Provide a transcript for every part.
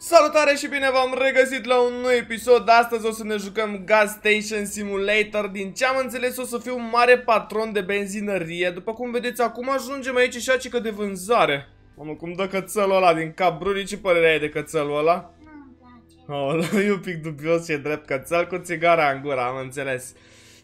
Salutare și bine v-am regăsit la un nou episod, astăzi o să ne jucăm Gas Station Simulator Din ce am înțeles o să fiu un mare patron de benzinărie După cum vedeți acum ajungem aici și acică de vânzare Mamă, cum dă cățelul ăla din cap, Bruni, ce părere ai de cățelul ăla? Nu-mi place oh, e un pic dubios și e drept cățel cu țigara în gură, am înțeles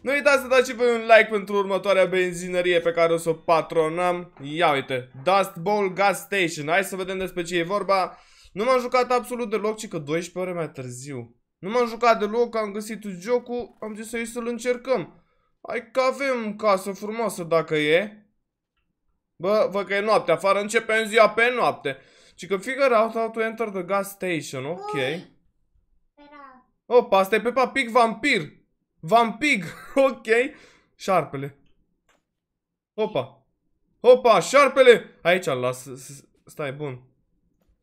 nu uitați să dați și voi un like pentru următoarea benzinărie pe care o să o patronăm. Ia uite, Dust Bowl Gas Station. Hai să vedem despre ce e vorba. Nu m-am jucat absolut deloc, ci că 12 ore mai târziu. Nu m-am jucat deloc, am găsit jocul, am zis să să-l încercăm. Hai că avem casă frumoasă dacă e. Bă, văd că e noapte, afară începem ziua pe noapte. Ci că figure out how to enter the gas station, ok. Opa, asta e pe papic vampir. Vampig, ok. Șarpele. Opa. Opa, șarpele! Aici las. Stai, bun.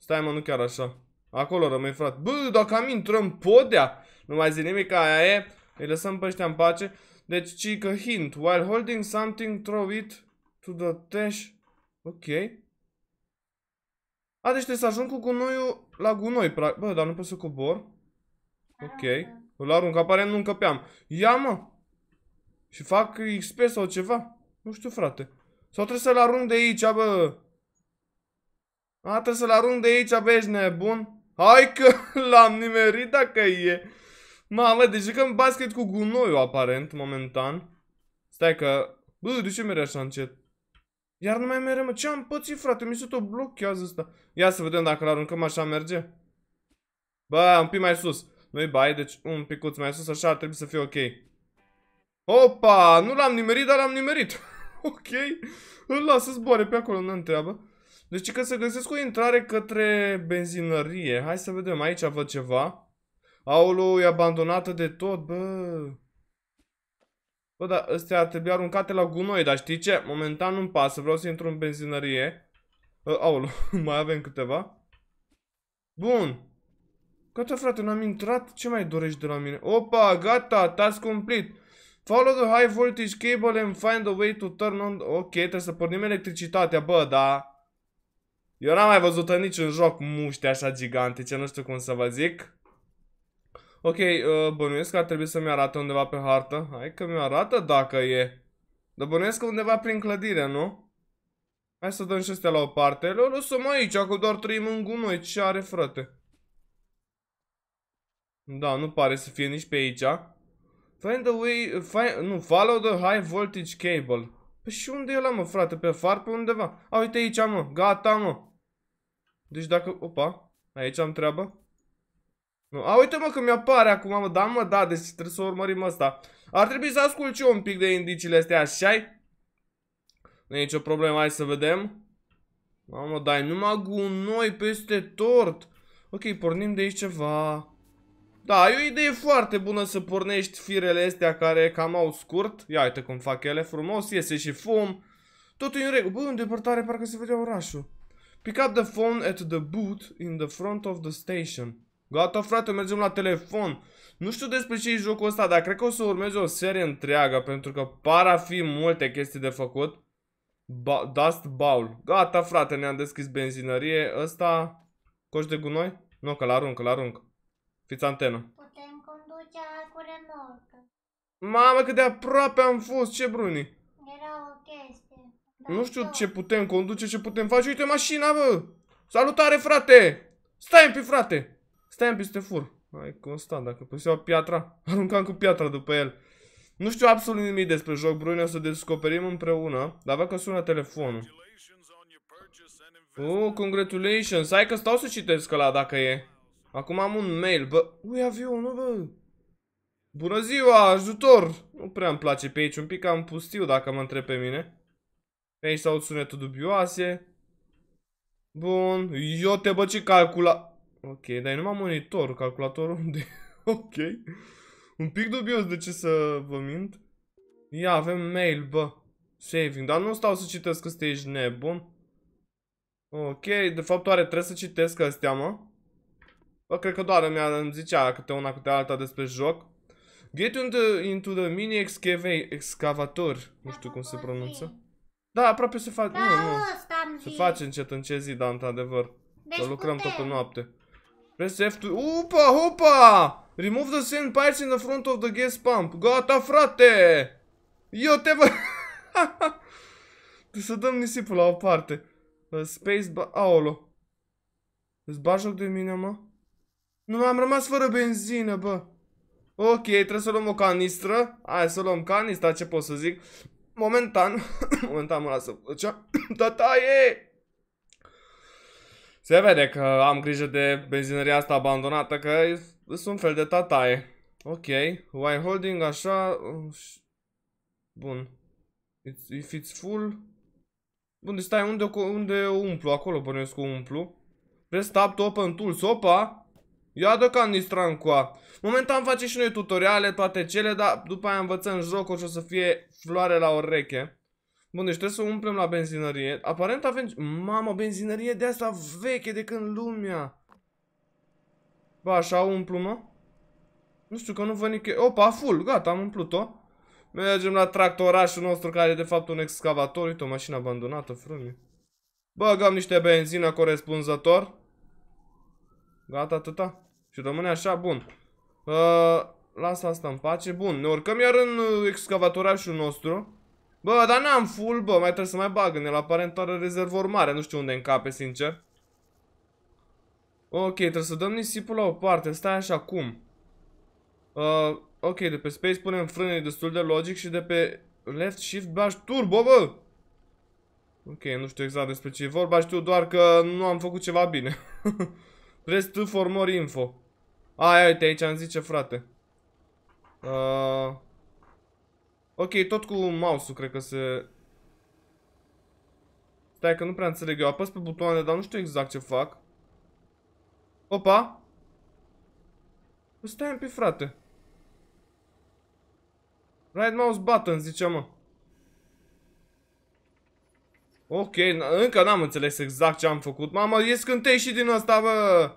Stai mă, nu chiar așa. Acolo rămâi, frate. Bă, dacă am intrăm podea, nu mai zic nimic, aia e. Îi lăsăm pe ăștia în pace. Deci, chica hint. While holding something, throw it to the trash. Ok. A, deci trebuie să ajung cu gunoiul la gunoi. Bă, dar nu pot să cobor. Ok. Îl arunc, aparent nu încăpeam. Ia, mă! Și fac XP sau ceva. Nu știu, frate. Sau trebuie să-l arunc de aici, bă! A, ah, trebuie să-l arunc de aici, bă, ești nebun. Hai că l-am nimerit dacă e. Mamă, deci jucăm basket cu gunoiul, aparent, momentan. Stai că... Bă, de ce mereu așa încet? Iar nu mai mereu, mă. Ce am pățit, frate? Mi se tot blochează asta. Ia să vedem dacă l-aruncăm așa merge. Bă, un pic mai sus. Nu-i bai, deci un picuț mai sus, așa ar trebui să fie ok. Opa! Nu l-am nimerit, dar l-am nimerit. ok. Îl las să zboare pe acolo, nu-mi treabă. Deci că să găsesc o intrare către benzinărie. Hai să vedem, aici văd ceva. Aulu e abandonată de tot, bă. Bă, dar astea ar trebui aruncate la gunoi, dar știi ce? Momentan nu-mi pasă, vreau să intru în benzinărie. Ă, aulu, mai avem câteva. Bun. Gata, frate, n-am intrat. Ce mai dorești de la mine? Opa, gata, task complet. Follow the high voltage cable and find a way to turn on... Ok, trebuie să pornim electricitatea, bă, da. Eu n-am mai văzut în niciun joc muște așa gigantice, nu știu cum să vă zic. Ok, uh, bănuiesc că ar trebui să-mi arate undeva pe hartă. Hai că mi arată dacă e. Dar bănuiesc că undeva prin clădire, nu? Hai să dăm și astea la o parte. Le lăsăm aici, că doar trăim în gunoi. Ce are, frate? Da, nu pare să fie nici pe aici. Find the way... Find, nu, follow the high voltage cable. Păi și unde e la mă, frate? Pe far, pe undeva. A, uite aici, mă. Gata, mă. Deci dacă... Opa. Aici am treabă. Nu. A, uite mă că mi-apare acum, mă. Da, mă, da. Deci trebuie să urmărim asta. Ar trebui să ascult și eu un pic de indiciile astea, așa Nu e nicio problemă. Hai să vedem. Mamă, dai numai gunoi peste tort. Ok, pornim de aici ceva. Da, e o idee foarte bună să pornești firele astea care cam au scurt. Ia uite cum fac ele frumos, iese și fum. Totul e în regulă. Bă, în departare parcă se vedea orașul. Pick up the phone at the booth in the front of the station. Gata, frate, mergem la telefon. Nu știu despre ce e jocul ăsta, dar cred că o să urmeze o serie întreagă, pentru că par a fi multe chestii de făcut. Ba Dust Bowl. Gata, frate, ne-am deschis benzinărie. Ăsta... Coș de gunoi? Nu, că-l arunc, că-l arunc. Fiți antenă. Putem conduce cu remorcă. Mamă, cât de aproape am fost, ce bruni! Da, nu știu da. ce putem conduce, ce putem face. Uite mașina, bă! Salutare, frate! Stai pe frate! Stai în pi să te fur. Mai constant, dacă păseau piatra, aruncam cu piatra după el. Nu știu absolut nimic despre joc, Brune, o să descoperim împreună, dar văd că sună telefonul. Oh, congratulations! Hai că stau să citesc la dacă e. Acum am un mail, bă. Ui, nu, bă! Bună ziua, ajutor! Nu prea îmi place pe aici, un pic am pustiu dacă mă întreb pe mine. Aici s-au sunete dubioase. Bun, eu te bă ce calcula... Ok, dar nu numai monitorul, calculatorul unde... ok. Un pic dubios de ce să vă mint. Ia, avem mail, bă. Saving, dar nu stau să citesc că este ești nebun. Ok, de fapt oare trebuie să citesc astea, mă? Bă, cred că doar mi-a îmi zicea câte una câte alta despre joc. Get into, into the mini excavator. Nu știu cum se pronunță. Da, aproape se face. Da, nu, nu. Se face încet în ce zi, da, într-adevăr. Deci că lucrăm putem. toată noapte. Press F2. Upa, upa! Remove the sand pipes in the front of the gas pump. Gata, frate! Eu te vă... să dăm nisipul la o parte. Uh, space... Ba... Aolo. Îți bagi joc de mine, mă? Nu am rămas fără benzină, bă. Ok, trebuie să luăm o canistră. Hai să luăm canistra, ce pot să zic momentan, momentan mă lasă ce. tataie! Se vede că am grijă de benzinăria asta abandonată, că sunt un fel de tataie. Ok, why holding, așa... Uh, bun. If it's full... Bun, deci stai, unde, unde umplu? Acolo bănuiesc cu umplu. Press tab to open tools. Opa! Ia de ca Nistrancoa. Momentan face și noi tutoriale, toate cele, dar după aia învățăm jocul și o să fie floare la oreche. Bun, deci trebuie să umplem la benzinărie. Aparent avem... Mamă, benzinărie de asta veche de când lumea. Ba, așa umplu, mă? Nu știu că nu văd nici... Opa, full, gata, am umplut-o. Mergem la tractorașul nostru care e de fapt un excavator. Uite, o mașină abandonată, frâne. Băgăm niște benzină corespunzător. Gata, atâta? Și rămâne așa, bun. Uh, lasă asta în pace. Bun, ne urcăm iar în uh, excavatorașul nostru. Bă, dar n-am full, bă, mai trebuie să mai bag în el. Aparent are rezervor mare, nu știu unde încape, sincer. Ok, trebuie să dăm nisipul la o parte, stai așa, cum? Uh, ok, de pe space punem frâne destul de logic și de pe left shift bași turbo, bă! Ok, nu știu exact despre ce e vorba, știu doar că nu am făcut ceva bine. Press to for more info. Aia, uite, aici am zice, frate. Uh... Ok, tot cu mouse-ul cred că se... Stai că nu prea înțeleg eu. Apăs pe butoane, dar nu știu exact ce fac. Opa! Stai un pic, frate. Right mouse button, zice, mă. Ok, încă n-am înțeles exact ce am făcut. Mamă, e scântei și din asta, bă!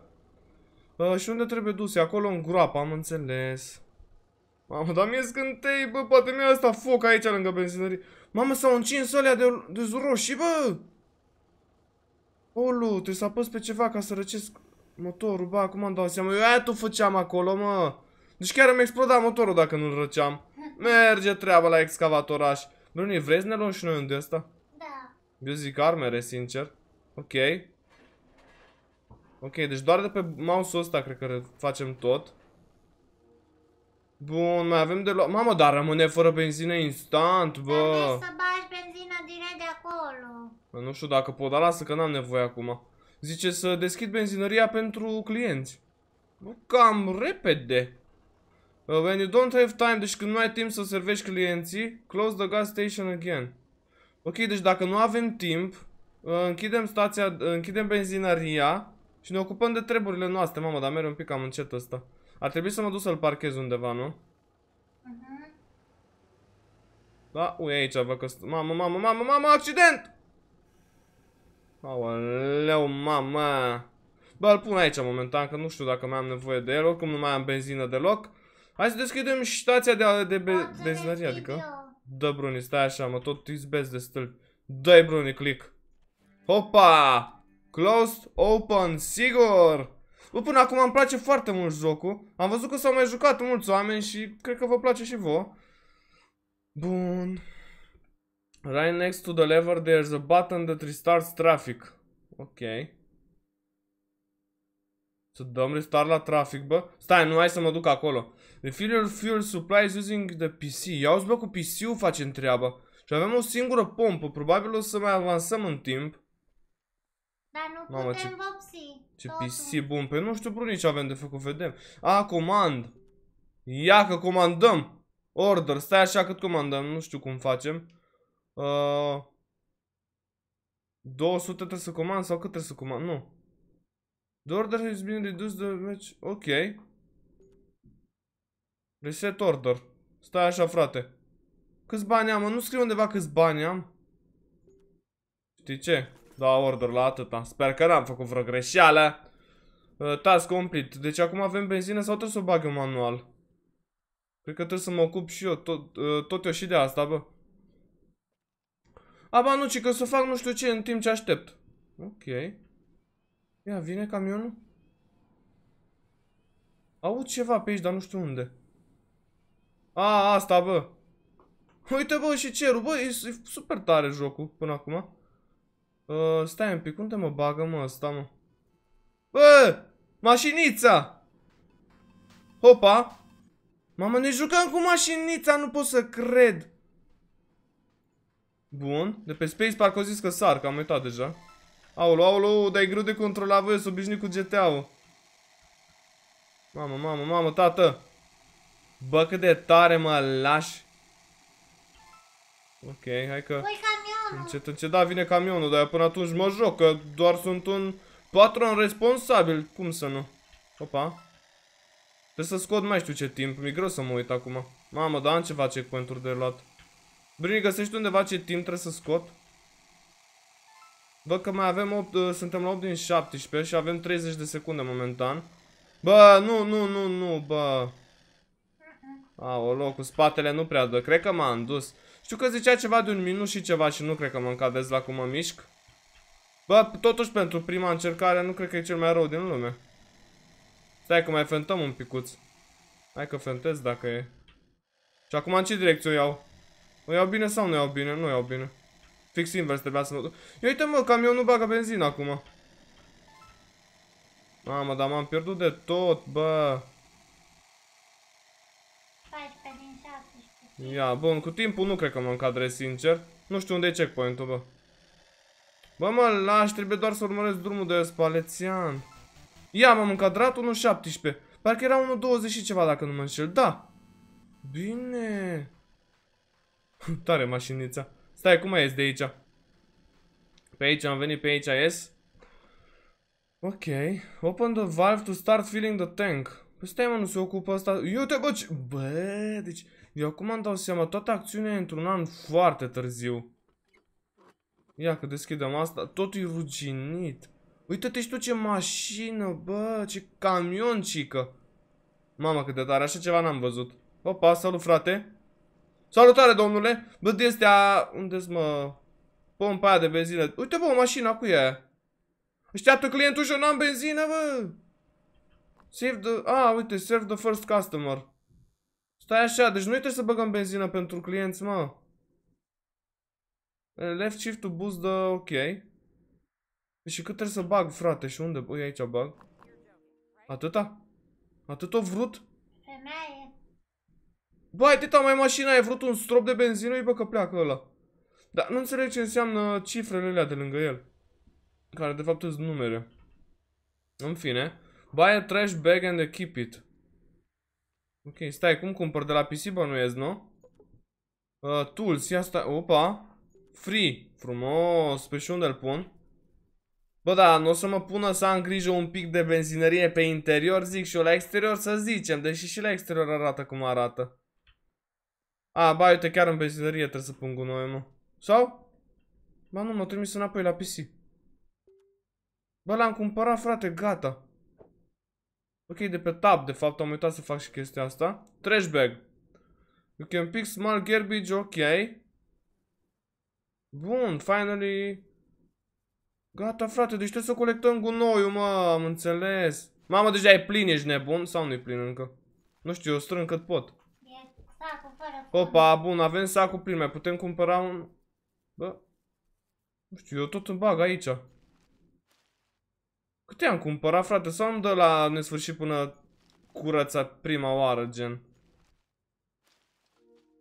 Uh, și unde trebuie E Acolo în groapă, am înțeles. Mamă, dar mi-e scântei, bă, poate mi a asta foc aici lângă benzinării. Mamă, s-au încins alea de, de roșii, bă! Olu, trebuie să apăs pe ceva ca să răcesc motorul, bă, acum îmi dau seama. Eu aia tu făceam acolo, mă! Deci chiar îmi exploda motorul dacă nu-l răceam. Merge treaba la excavatoraș. Bruni, vrei să ne luăm și noi unde asta? Eu zic armere, sincer. Ok. Ok, deci doar de pe mouse-ul ăsta cred că facem tot. Bun, mai avem de luat... Mamă, dar rămâne fără benzină instant, bă! Trebuie să bagi benzină direct de acolo. Bă, nu știu dacă pot, dar lasă că n-am nevoie acum. Zice să deschid benzinăria pentru clienți. Bă, cam repede. Uh, when you don't have time, deci când nu ai timp să servești clienții, close the gas station again. Ok, deci dacă nu avem timp, uh, închidem stația, uh, închidem benzinăria și ne ocupăm de treburile noastre, mamă, dar merg un pic cam încet ăsta. Ar trebui să mă duc să-l parchez undeva, nu? Mhm. Da, ui, aici văd că... Mamă, mamă, mamă, mamă, accident! Aoleu, mamă! Bă, îl pun aici momentan, că nu știu dacă mai am nevoie de el, oricum nu mai am benzină deloc. Hai să deschidem stația de, de be adică... Da, Bruni, stai așa, mă tot izbesc de Dă-i, Bruni, click. Hopa! Closed, open, sigur! Bă, până acum îmi place foarte mult jocul. Am văzut că s-au mai jucat mulți oameni și cred că vă place și vouă. Bun. Right next to the lever there's a button that restarts traffic. Ok. Să dăm restart la trafic, bă. Stai, nu, hai să mă duc acolo. Refill fuel supplies using the PC. Ia uzi bă, cu PC-ul facem treaba. Și avem o singură pompă. Probabil o să mai avansăm în timp. Dar nu Mamă, putem ce, vopsi. Ce totul. PC bun. Păi nu știu, Bruni, ce avem de făcut. Vedem. A, comand. Ia că comandăm. Order. Stai așa cât comandăm. Nu știu cum facem. Uh, 200 trebuie să comand sau cât trebuie să comand? Nu. The order has been reduced the match. Ok. Reset order. Stai așa, frate. Câți bani am, mă? Nu scriu undeva câți bani am. Știi ce? Da, order la atâta. Sper că n-am făcut vreo greșeală. Uh, task complet. Deci acum avem benzină sau trebuie să o bag în manual? Cred că trebuie să mă ocup și eu, tot, uh, tot eu și de asta, bă. Aba nu, ci că să fac nu știu ce în timp ce aștept. Ok. Ia, vine camionul? Aud ceva pe aici, dar nu știu unde. A, asta, bă. Uite, bă, și cerul, bă, e, e super tare jocul până acum. Uh, stai un pic, unde mă bagă, mă, ăsta, mă? Bă, mașinița! Hopa! Mamă, ne jucăm cu mașinița, nu pot să cred! Bun, de pe Space Park au zis că sar, că am uitat deja. Aolo, aolo, dar e greu de controlat, voi, să obișnui cu GTA-ul. Mamă, mamă, mamă, tată! Bă, cât de tare mă lași. Ok, hai că... Păi camionul! Încet, încet, da, vine camionul, dar până atunci mă joc, că doar sunt un patron responsabil. Cum să nu? Opa. Trebuie să scot mai știu ce timp, mi-e greu să mă uit acum. Mamă, dar am ceva checkpoint pentru de luat. Brini, găsești undeva ce timp trebuie să scot? Bă, că mai avem 8, uh, suntem la 8 din 17 și avem 30 de secunde momentan. Bă, nu, nu, nu, nu, bă loc cu spatele nu prea dă. Cred că m-am dus. Știu că zicea ceva de un minut și ceva și nu cred că mă încadez la cum mă mișc. Bă, totuși pentru prima încercare nu cred că e cel mai rău din lume. Stai că mai fentăm un picuț. Hai că fentez dacă e. Și acum în ce direcție o iau? O iau bine sau nu iau bine? Nu iau bine. Fix invers trebuia să mă duc. Ia uite mă, nu bagă benzină acum. Mamă, dar m-am pierdut de tot, bă. Ia, bun, cu timpul nu cred că mă încadrez, sincer. Nu știu unde e checkpoint-ul, bă. Bă, mă, lași, trebuie doar să urmăresc drumul de spalețian. Ia, m-am încadrat 1.17. Parcă era 1.20 și ceva, dacă nu mă înșel. Da. Bine. Tare mașinița. Stai, cum mai ies de aici? Pe aici am venit, pe aici ies. Ok. Open the valve to start filling the tank. Păi stai mă, nu se ocupă asta. Eu te bă, ce... Bă, deci... Eu acum îmi dau seama, toată acțiunea e într-un an foarte târziu. Ia că deschidem asta, totul e ruginit. Uite-te și tu ce mașină, bă, ce camion, cică. Mamă, cât de tare, așa ceva n-am văzut. Opa, salut, frate. Salutare, domnule. Bă, de astea... Unde-s, mă? Pompa aia de benzină. Uite, bă, o mașină cu aia? Așteaptă clientul și eu n-am benzină, bă. Save the... A, uite, serve the first customer. Stai așa, deci noi trebuie să băgăm benzină pentru clienți, mă. Left shift to boost the... ok. Și deci cât trebuie să bag, frate? Și unde? Băi, aici bag. Atâta? Atât o vrut? Femeie. Băi, teta, mai mașina, ai vrut un strop de benzină, Ui, bă că pleacă ăla. Dar nu înțeleg ce înseamnă cifrele alea de lângă el. Care de fapt sunt numere. În fine. Buy a trash bag and keep it. Ok, stai, cum cumpăr de la PC bănuiesc, nu? Uh, tools, ia stai, opa. Free, frumos, pe și unde îl pun? Bă, da, nu o să mă pună să am grijă un pic de benzinărie pe interior, zic și eu la exterior să zicem, deși și la exterior arată cum arată. A, ba, uite, chiar în benzinărie trebuie să pun gunoiul, mă. Sau? Ba nu, mă trimis înapoi la PC. Bă, l-am cumpărat, frate, gata. Ok, de pe tab, de fapt, am uitat să fac și chestia asta. Trash bag. You can pick small garbage, ok. Bun, finally... Gata, frate, deci trebuie să colectăm gunoiul, mă, am înțeles. Mamă, deja e plin, ești nebun? Sau nu-i plin încă? Nu știu, eu strâng cât pot. Opa, bun, avem sacul plin, mai putem cumpăra un... Bă... Nu știu, eu tot îmi bag aici. Câte am cumpărat, frate? Sau îmi dă la nesfârșit până curăța prima oară, gen?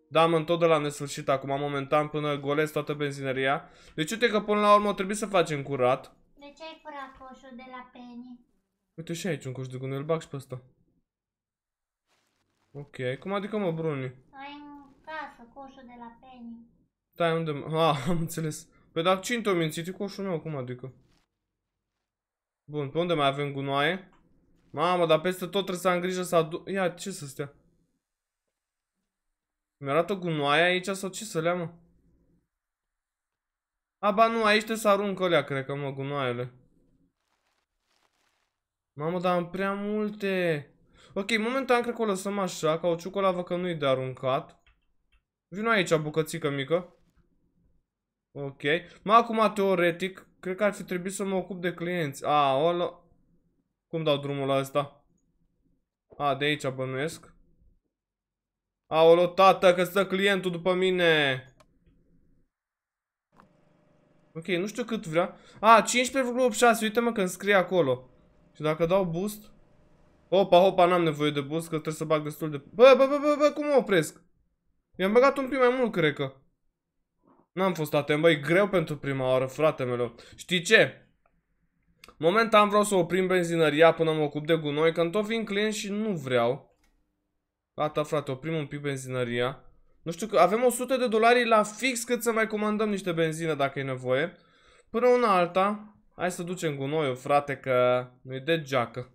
Da, am tot de la nesfârșit acum, momentan, până golesc toată benzineria. Deci uite că până la urmă trebuie să facem curat. De ce ai furat coșul de la Penny? Uite și aici un coș de gunoi, îl bag și pe ăsta. Ok, cum adică mă, Bruni? Ai în casă coșul de la Penny. Stai, da, unde... Ah, am înțeles. Păi dar cine te o mințit? E coșul meu, cum adică? Bun, pe unde mai avem gunoaie? Mamă, dar peste tot trebuie să am grijă să aduc... Ia, ce să stea? Mi-arată gunoaie aici sau ce să leamă? A, ba nu, aici trebuie să arunc alea, cred că, mă, gunoaiele. Mamă, dar am prea multe. Ok, momentan cred că o lăsăm așa, ca o ciocolată că nu-i de aruncat. Vino aici, bucățică mică. Ok. Mă, acum, teoretic, Cred că ar fi trebuit să mă ocup de clienți. A, o Cum dau drumul la asta? A, de aici bănuiesc. Aolo, tată, că stă clientul după mine. Ok, nu știu cât vrea. A, 15,86, uite-mă că îmi scrie acolo. Și dacă dau boost... Opa, opa, n-am nevoie de boost, că trebuie să bag destul de... Bă, bă, bă, bă, bă cum mă opresc? I-am băgat un pic mai mult, cred că. N-am fost atent, băi, greu pentru prima oară, frate meu. Știi ce? Momentan vreau să oprim benzinăria până mă ocup de gunoi, că tot vin clienți și nu vreau. Gata, frate, oprim un pic benzinăria. Nu știu, că avem 100 de dolari la fix cât să mai comandăm niște benzină dacă e nevoie. Până una alta, hai să ducem gunoiul, frate, că nu-i de geacă.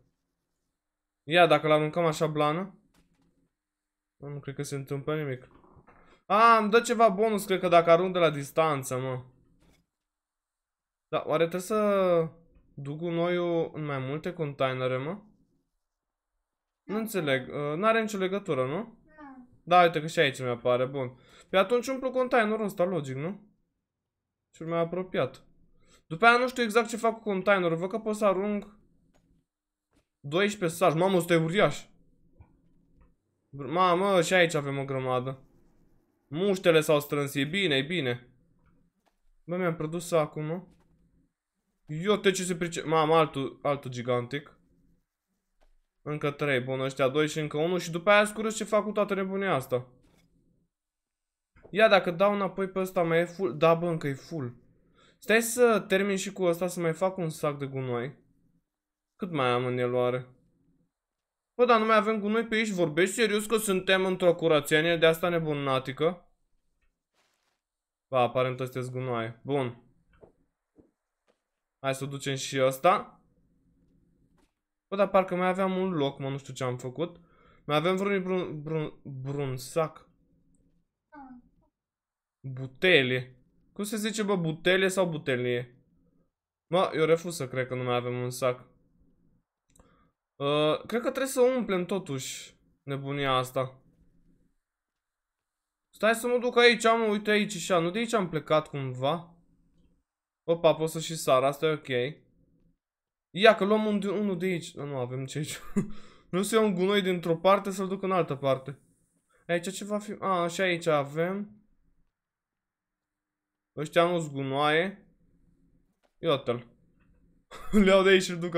Ia, dacă l aruncăm așa blană. Nu cred că se întâmplă nimic. A, ah, îmi dă ceva bonus, cred că dacă arunc de la distanță, mă. Da, oare trebuie să duc gunoiul în mai multe containere, mă? Nu înțeleg. Uh, n-are nicio legătură, nu? Da, uite că și aici mi-apare, bun. Pe păi atunci umplu containerul ăsta, logic, nu? Cel mai apropiat. După aia nu știu exact ce fac cu containerul. Văd că pot să arunc 12 saci. Mamă, ăsta e uriaș. Mamă, și aici avem o grămadă. Muștele s-au strâns, e bine, e bine. Bă, mi-am produs sacul, nu? Eu te ce se Mă, am altul, altul gigantic. Încă trei, bun, ăștia doi și încă unul și după aia scurăți ce fac cu toată nebunia asta. Ia, dacă dau înapoi pe ăsta, mai e full? Da, bă, încă e full. Stai să termin și cu ăsta, să mai fac un sac de gunoi. Cât mai am în eloare? Bă, dar nu mai avem gunoi pe aici. Vorbești serios că suntem într-o curățenie de asta nebunatică? Ba, aparent ăsta gunoi. Bun. Hai să ducem și ăsta. Bă, dar parcă mai aveam un loc, mă, nu știu ce am făcut. Mai avem vreun brun, brun, sac. Butele. Cum se zice, bă, butele sau butelie? Mă, eu refuz să cred că nu mai avem un sac. Uh, cred că trebuie să umplem totuși nebunia asta. Stai să mă duc aici, am uite aici și Nu de aici am plecat cumva. Opa, pot să și sar, asta e ok. Ia că luăm un, unul de aici. Nu, nu avem ce aici. nu se iau un gunoi dintr-o parte să-l duc în altă parte. Aici ce va fi? A, și aici avem. Ăștia nu-s gunoaie. Iată-l. Le iau de aici și-l duc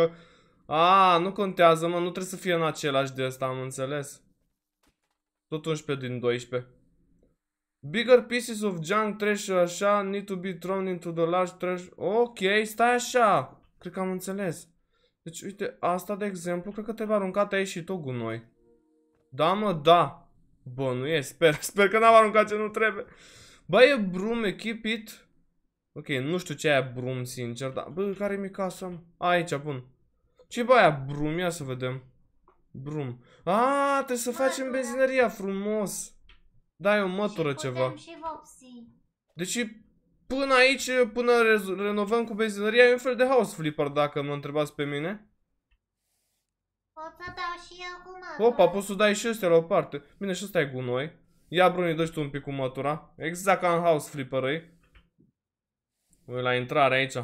a, nu contează, mă, nu trebuie să fie în același de ăsta, am înțeles. Tot 11 din 12. Bigger pieces of junk trash așa need to be thrown into the large trash. Ok, stai așa. Cred că am înțeles. Deci, uite, asta, de exemplu, cred că trebuie aruncat aici și tot gunoi. Da, mă, da. Bă, nu e, sper. Sper că n-am aruncat ce nu trebuie. Bă, e brum, keep it. Ok, nu știu ce e brum sincer, dar... Bă, care mi casă? Aici, bun ce baia Brum? Ia să vedem. Brum. A, trebuie să facem benzinăria frumos. Da, e o mătură ceva. deci până aici, până renovăm cu benzinăria, e un fel de house flipper, dacă mă întrebați pe mine. Pot să dau și eu cu Opa, poți să dai și ăstea la o parte. Bine, și ăsta e gunoi. Ia, Bruni, dă tu un pic cu mătura. Exact ca în house flipper -i. Ui, la intrare aici.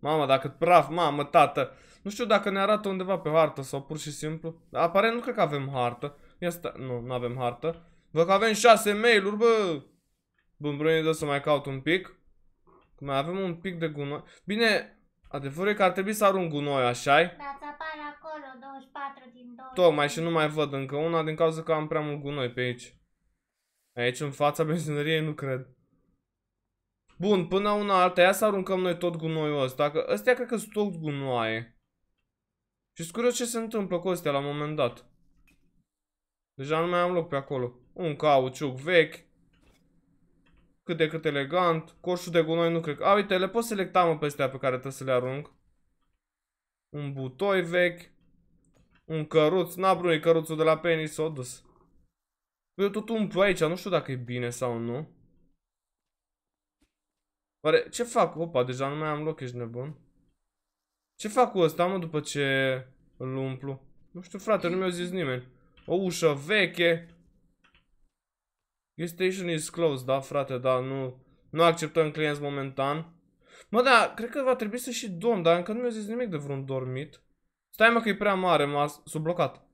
Mama, dacă praf, mamă, tată. Nu știu dacă ne arată undeva pe hartă sau pur și simplu. Aparent nu cred că avem hartă. Ia sta, Nu, nu avem hartă. Vă că avem șase mail-uri, bă! Bun, brune, dă să mai caut un pic. Că mai avem un pic de gunoi. Bine, adevărul e că ar trebui să arunc gunoi, așa -i? Da, apare acolo 24 din 20. Tocmai și nu mai văd încă una din cauza că am prea mult gunoi pe aici. Aici, în fața benzinăriei, nu cred. Bun, până una alta, ia să aruncăm noi tot gunoiul ăsta, că ăstea cred că sunt tot gunoaie. Și scură ce se întâmplă cu astea la un moment dat. Deja nu mai am loc pe acolo. Un cauciuc vechi. Cât de cât elegant. Coșul de gunoi nu cred. A, uite, le pot selecta mă pe pe care trebuie să le arunc. Un butoi vechi. Un căruț. N-a brunit căruțul de la penis, s-o dus. Păi eu tot umplu aici, nu știu dacă e bine sau nu. Oare, ce fac? Opa, deja nu mai am loc, ești nebun. Ce fac cu ăsta, mă, după ce îl umplu? Nu știu, frate, nu mi-a zis nimeni. O ușă veche. Your station is closed, da, frate, da, nu... Nu acceptăm clienți momentan. Mă, da, cred că va trebui să și dorm, dar încă nu mi-a zis nimic de vreun dormit. Stai, mă, că e prea mare, m-a sublocat.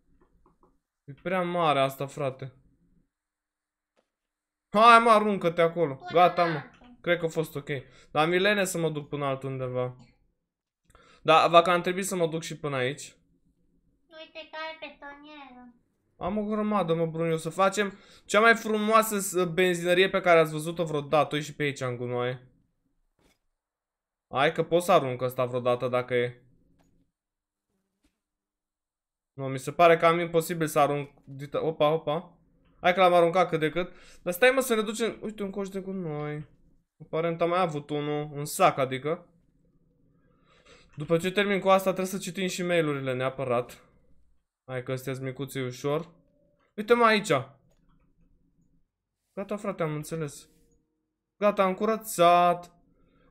E prea mare asta, frate. Hai, mă, aruncă-te acolo. Gata, mă. Cred că a fost ok. Dar milene să mă duc până altundeva. Da, va că am trebuit să mă duc și până aici. Uite care betonieră. Am o grămadă, mă, Bruniu, să facem cea mai frumoasă benzinărie pe care ați văzut-o vreodată. și pe aici în gunoaie. Hai că pot să arunc asta vreodată dacă e. Nu, mi se pare cam imposibil să arunc... Opa, opa. Hai că l-am aruncat cât de cât. Dar stai mă să ne ducem... Uite, un coș de gunoi. Aparent am mai avut unul. Un sac, adică. După ce termin cu asta, trebuie să citim și mail-urile neapărat. Hai că astea micuții ușor. Uite-mă aici. Gata, frate, am înțeles. Gata, am curățat.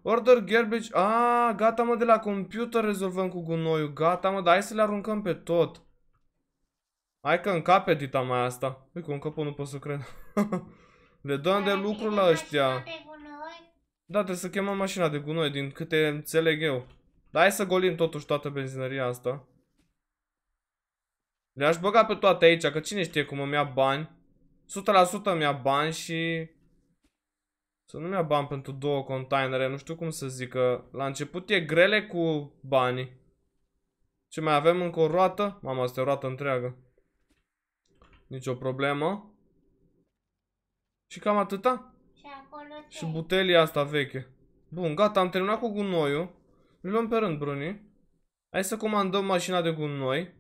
Order garbage. Ah, gata, mă, de la computer rezolvăm cu gunoiul. Gata, mă, dar hai să le aruncăm pe tot. Hai că încape dita mai asta. Ui, cu un capul nu pot să cred. le dăm de lucru la ăștia. Da, trebuie să chemăm mașina de gunoi, din câte înțeleg eu. Dar hai să golim totuși toată benzinăria asta. Le-aș băga pe toate aici, că cine știe cum îmi ia bani. 100% mi-a bani și... Să nu-mi a bani pentru două containere, nu știu cum să zic, că la început e grele cu banii. Ce mai avem încă o roată? Mama, asta e o roată întreagă. Nici o problemă. Și cam atâta. Și, acolo și butelia asta veche. Bun, gata, am terminat cu gunoiul. Le luăm pe rând, Bruni. Hai să comandăm mașina de gunoi.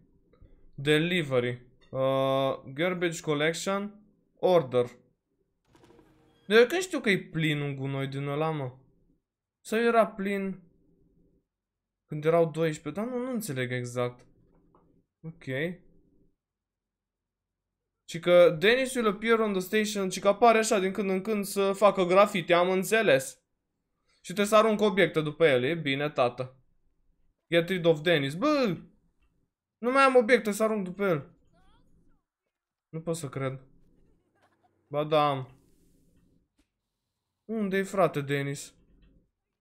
Delivery. Uh, garbage collection. Order. De când știu că e plin un gunoi din ăla, mă? Sau era plin... Când erau 12, dar nu, nu înțeleg exact. Ok. Și că Dennis will appear on the station și că apare așa din când în când să facă grafite, am înțeles. Și te să arunc obiecte după el. E bine, tată. Get rid of Dennis. Bă! Nu mai am obiecte să arunc după el. Nu pot să cred. Ba da am. Unde-i frate, Denis?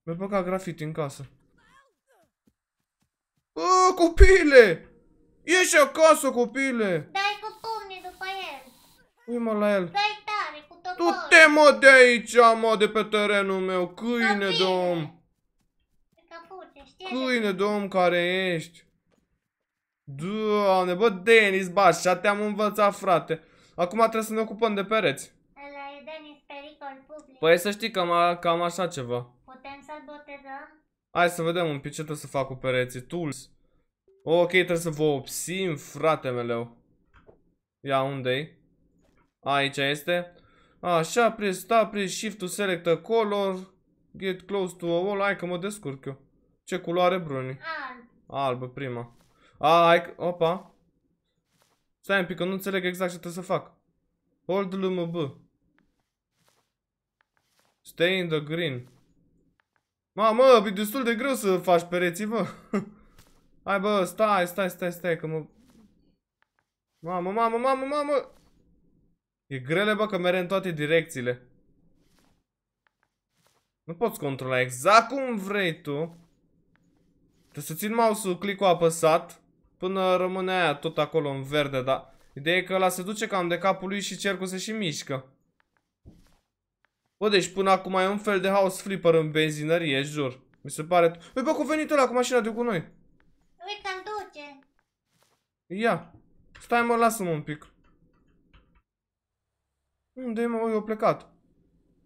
Mi-a păcat grafiti în casă. Bă, copile! Ieși acasă, copile! Dai cu pumnii după el. Uimă la el. Dai tu te mă, de aici, mă, de pe terenul meu, câine de om! Câine de om care ești! Doamne, bă, Denis, ba, așa te-am învățat, frate. Acum trebuie să ne ocupăm de pereți. Ăla e Denis pericol public. Păi să știi cam, cam așa ceva. Putem să-l botezăm? Hai să vedem un pic ce trebuie să fac cu pereții. Tools. Ok, trebuie să vă obțin, frate meleu. Ia, unde-i? Aici este. Așa, press tab, da, press shift to select a color, get close to a oh, wall, hai că mă descurc eu. Ce culoare, Bruni? Alb. Albă, prima. A, hai că, opa. Stai un pic, că nu înțeleg exact ce trebuie să fac. Hold LMB. Stay in the green. Mamă, e destul de greu să faci pereții, bă. Hai, bă, stai, stai, stai, stai, că mă... Mamă, mamă, mamă, mamă! E grele, bă, că mere în toate direcțiile. Nu poți controla exact cum vrei tu. Trebuie să țin mouse-ul, click-ul apăsat, până rămâne aia tot acolo în verde, dar... Ideea e că ăla se duce cam de capul lui și cercul se și mișcă. Bă, deci până acum e un fel de house flipper în benzinărie, jur. Mi se pare... Băi, bă, cum venit ăla cu mașina de noi? Uite, am duce. Ia. Stai, mă, lasă-mă un pic. Unde e, mă? Eu plecat.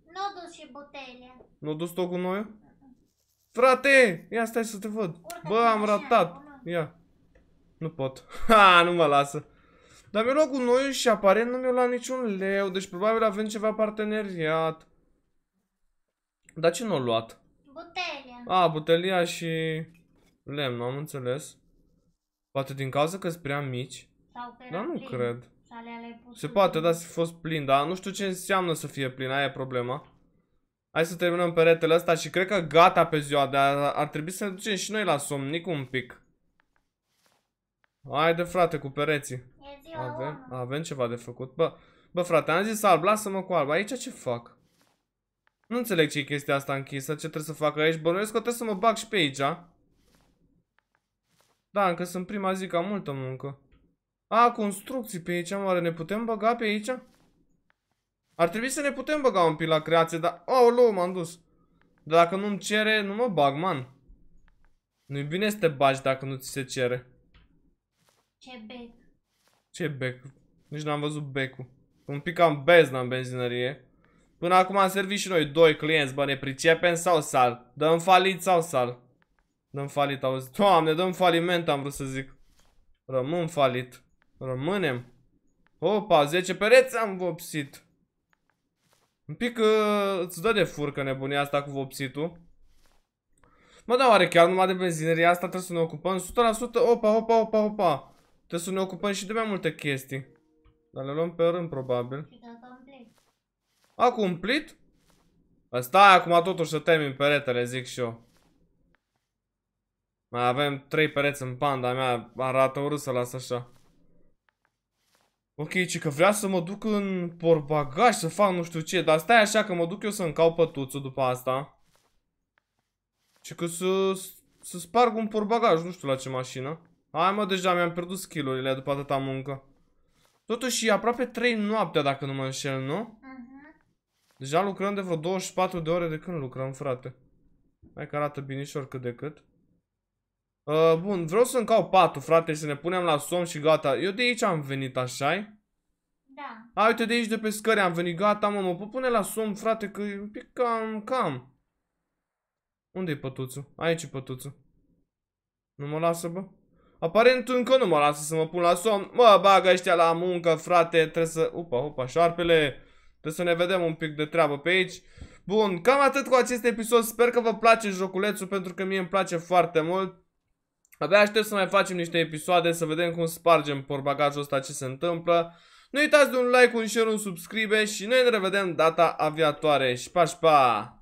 Nu dus și butelia. Nu dus tot gunoiul? Frate! Ia stai să te văd. Bă, am ratat. Ia. Nu pot. Ha, nu mă lasă. Dar mi-a luat gunoiul și aparent nu mi-a luat niciun leu, deci probabil avem ceva parteneriat. Dar ce nu a luat? Butelia. A, butelia și lemn, am înțeles. Poate din cauza că sunt prea mici. Sau Dar nu plin. cred. Se poate, dar să fost plin, dar nu știu ce înseamnă să fie plin, aia e problema. Hai să terminăm peretele ăsta și cred că gata pe ziua de azi. Ar trebui să ne ducem și noi la somn nici un pic. Haide frate, cu pereții. Avem, avem ceva de făcut. Bă, bă frate, am zis alb, lasă-mă cu alb. Aici ce fac? Nu înțeleg ce e chestia asta închisă, ce trebuie să fac aici. Bănuiesc că trebuie să mă bag și pe aici. Da, încă sunt prima zi, ca multă muncă. A, construcții pe aici, oare ne putem băga pe aici? Ar trebui să ne putem băga un pic la creație, dar... Oh, lou, m-am dus. Dar dacă nu-mi cere, nu mă bag, man. Nu-i bine să te bagi dacă nu ți se cere. Ce bec? Ce bec? Nici n-am văzut becul. Un pic am bezna în benzinărie. Până acum am servit și noi doi clienți, bă, ne pricepem sau sal? Dăm falit sau sal? Dăm falit, auzi? Doamne, dăm faliment, am vrut să zic. Rămân falit. Rămânem. Opa, 10 pereți am vopsit. Un pic uh, îți dă de furcă nebunia asta cu vopsitul. Mă, dar oare chiar numai de benzineria asta trebuie să ne ocupăm 100%? Opa, opa, opa, opa. Trebuie să ne ocupăm și de mai multe chestii. Dar le luăm pe rând, probabil. A cumplit? Păi stai acum totuși să termin peretele, zic și eu. Mai avem trei pereți în panda mea, arată urât să las așa. Ok, ce că vrea să mă duc în porbagaj să fac nu știu ce, dar stai așa că mă duc eu să caut pătuțul după asta. Și că să, să sparg un porbagaj, nu știu la ce mașină. Hai mă, deja mi-am pierdut skillurile după atâta muncă. Totuși e aproape 3 noaptea dacă nu mă înșel, nu? Uh-huh. Deja lucrăm de vreo 24 de ore de când lucrăm, frate. Hai că arată binișor cât de cât. Uh, bun, vreau să-mi cau patul, frate, și să ne punem la somn și gata. Eu de aici am venit, așa -i? Da. A, uite, de aici de pe scări am venit, gata, mă, mă pot pune la somn, frate, că e un pic cam, cam. unde e pătuțul? Aici e pătuțul. Nu mă lasă, bă? Aparent încă nu mă lasă să mă pun la somn. Mă, bagă ăștia la muncă, frate, trebuie să... Upa, upa, șarpele. Trebuie să ne vedem un pic de treabă pe aici. Bun, cam atât cu acest episod. Sper că vă place joculețul, pentru că mie îmi place foarte mult. Abia aștept să mai facem niște episoade, să vedem cum spargem porbagajul ăsta, ce se întâmplă. Nu uitați de un like, un share, un subscribe și noi ne revedem data aviatoare. Și pa, și pa!